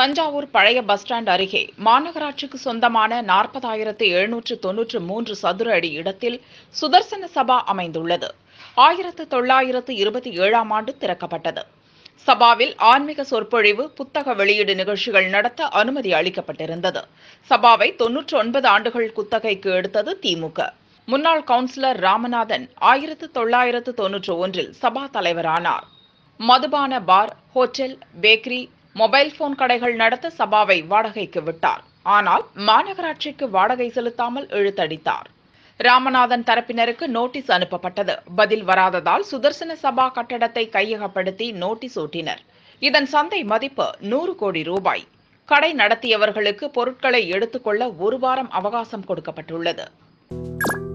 தஞ்சாவூர் பழைய bus stand அருகே மாநகராட்சிக்கு சொந்தமான நாற்பதாயிரத்து எழுநூற்று தொன்னூற்று மூன்று சதுர அடி இடத்தில் சுதர்சன சபா அமைந்துள்ளது ஆயிரத்து தொள்ளாயிரத்து இருபத்தி ஏழாம் ஆண்டு திறக்கப்பட்டது சபாவில் ஆன்மீக சொற்பொழிவு புத்தக வெளியீடு நிகழ்ச்சிகள் நடத்த அனுமதி அளிக்கப்பட்டிருந்தது சபாவை தொன்னூற்று ஒன்பது ஆண்டுகள் குத்தகைக்கு எடுத்தது திமுக முன்னாள் கவுன்சிலர் ராமநாதன் ஆயிரத்து தொள்ளாயிரத்து தொன்னூற்று ஒன்றில் சபா தலைவரானார் மதுபான bar hotel bakery mobile phone கடைகள் நடத்த சபாவை வாடகைக்கு விட்டார் ஆனால் மாநகராட்சிக்கு வாடகை செலுத்தாமல் இழுத்தடித்தார் ராமநாதன் தரப்பினருக்கு நோட்டீஸ் அனுப்பப்பட்டது பதில் வராததால் சுதர்சன சபா கட்டடத்தை கையகப்படுத்தி நோட்டீஸ் ஓட்டினர் இதன் சந்தை மதிப்பு நூறு கோடி ரூபாய் கடை நடத்தியவர்களுக்கு பொருட்களை எடுத்துக்கொள்ள ஒரு வாரம் அவகாசம் கொடுக்கப்பட்டுள்ளது